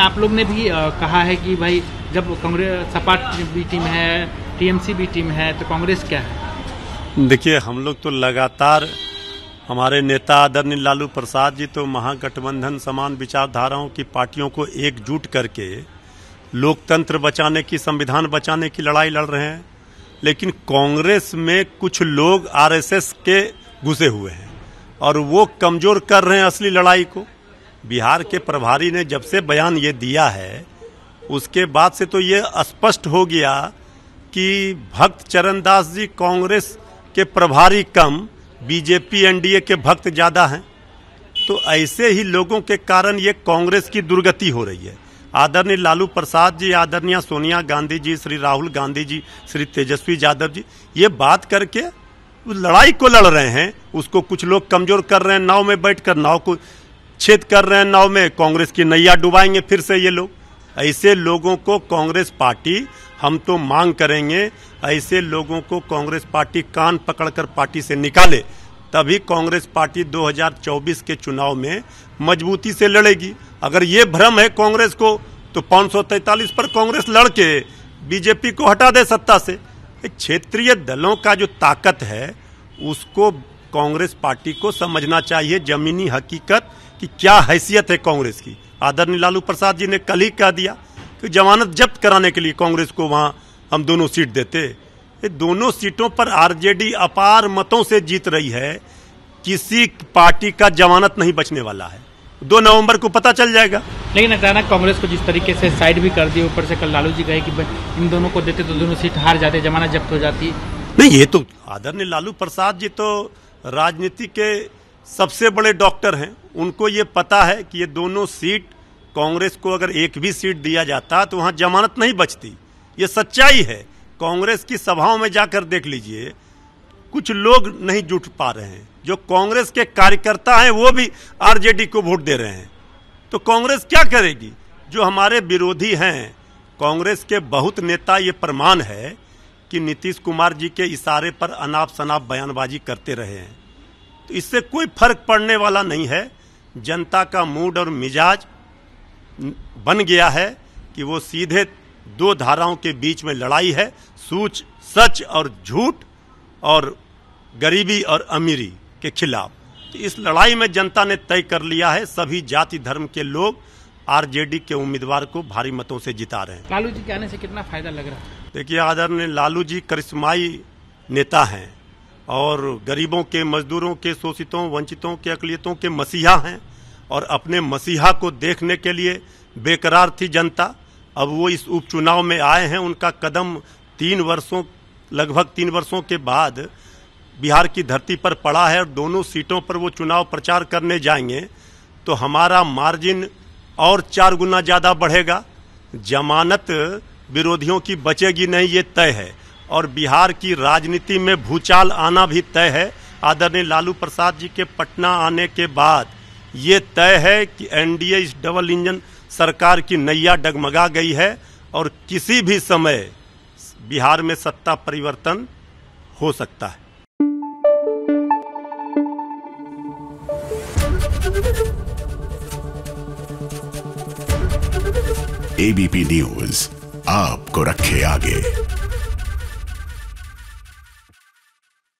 आप लोग ने भी आ, कहा है कि भाई जब कांग्रेस सपा भी टीम है टीएमसी भी टीम है तो कांग्रेस क्या है देखिए हम लोग तो लगातार हमारे नेता आदरणीय लालू प्रसाद जी तो महागठबंधन समान विचारधाराओं की पार्टियों को एकजुट करके लोकतंत्र बचाने की संविधान बचाने की लड़ाई लड़ रहे हैं लेकिन कांग्रेस में कुछ लोग आरएसएस के घुसे हुए हैं और वो कमज़ोर कर रहे हैं असली लड़ाई को बिहार के प्रभारी ने जब से बयान ये दिया है उसके बाद से तो ये स्पष्ट हो गया कि भक्त चरण दास जी कांग्रेस के प्रभारी कम बीजेपी एनडीए के भक्त ज़्यादा हैं तो ऐसे ही लोगों के कारण ये कांग्रेस की दुर्गति हो रही है आदरणीय लालू प्रसाद जी आदरणीय सोनिया गांधी जी श्री राहुल गांधी जी श्री तेजस्वी यादव जी ये बात करके लड़ाई को लड़ रहे हैं उसको कुछ लोग कमज़ोर कर रहे हैं नाव में बैठकर नाव को छेद कर रहे हैं नाव में कांग्रेस की नैया डुबाएंगे फिर से ये लोग ऐसे लोगों को कांग्रेस पार्टी हम तो मांग करेंगे ऐसे लोगों को कांग्रेस पार्टी कान पकड़कर पार्टी से निकाले तभी कांग्रेस पार्टी 2024 के चुनाव में मजबूती से लड़ेगी अगर ये भ्रम है कांग्रेस को तो पाँच पर कांग्रेस लड़के बीजेपी को हटा दे सत्ता से क्षेत्रीय दलों का जो ताकत है उसको कांग्रेस पार्टी को समझना चाहिए जमीनी हकीकत कि क्या हैसियत है कांग्रेस की आदरणीय लालू प्रसाद जी ने कल ही कह दिया कि जमानत जब्त कराने के लिए कांग्रेस को वहाँ हम दोनों सीट देते ये दोनों सीटों पर आरजेडी अपार मतों से जीत रही है किसी पार्टी का जमानत नहीं बचने वाला है दो नवंबर को पता चल जाएगा लेकिन अचानक कांग्रेस को जिस तरीके से साइड भी कर दी ऊपर से कल लालू जी कहे कि इन दोनों को देते तो दोनों सीट हार जाते जमानत जब्त हो जाती नहीं ये तो आदरणीय लालू प्रसाद जी तो राजनीति के सबसे बड़े डॉक्टर हैं उनको ये पता है कि ये दोनों सीट कांग्रेस को अगर एक भी सीट दिया जाता तो वहाँ जमानत नहीं बचती ये सच्चाई है कांग्रेस की सभाओं में जाकर देख लीजिए कुछ लोग नहीं जुट पा रहे हैं जो कांग्रेस के कार्यकर्ता हैं वो भी आरजेडी को वोट दे रहे हैं तो कांग्रेस क्या करेगी जो हमारे विरोधी हैं कांग्रेस के बहुत नेता ये प्रमाण है कि नीतीश कुमार जी के इशारे पर अनाप शनाप बयानबाजी करते रहे हैं तो इससे कोई फर्क पड़ने वाला नहीं है जनता का मूड और मिजाज बन गया है कि वो सीधे दो धाराओं के बीच में लड़ाई है सूच सच और झूठ और गरीबी और अमीरी के खिलाफ तो इस लड़ाई में जनता ने तय कर लिया है सभी जाति धर्म के लोग आरजेडी के उम्मीदवार को भारी मतों से जिता रहे हैं लालू जी के आने से कितना फायदा लग रहा है देखिए आदरणीय लालू जी करिश्माई नेता हैं और गरीबों के मजदूरों के शोषितों वंचितों के अकलियतों के मसीहा हैं और अपने मसीहा को देखने के लिए बेकरार थी जनता अब वो इस उपचुनाव में आए हैं उनका कदम तीन वर्षों लगभग तीन वर्षों के बाद बिहार की धरती पर पड़ा है और दोनों सीटों पर वो चुनाव प्रचार करने जाएंगे तो हमारा मार्जिन और चार गुना ज़्यादा बढ़ेगा जमानत विरोधियों की बचेगी नहीं ये तय है और बिहार की राजनीति में भूचाल आना भी तय है आदरणीय लालू प्रसाद जी के पटना आने के बाद ये तय है कि एनडीए इस डबल इंजन सरकार की नैया डगमगा गई है और किसी भी समय बिहार में सत्ता परिवर्तन हो सकता है एबीपी न्यूज आपको रखे आगे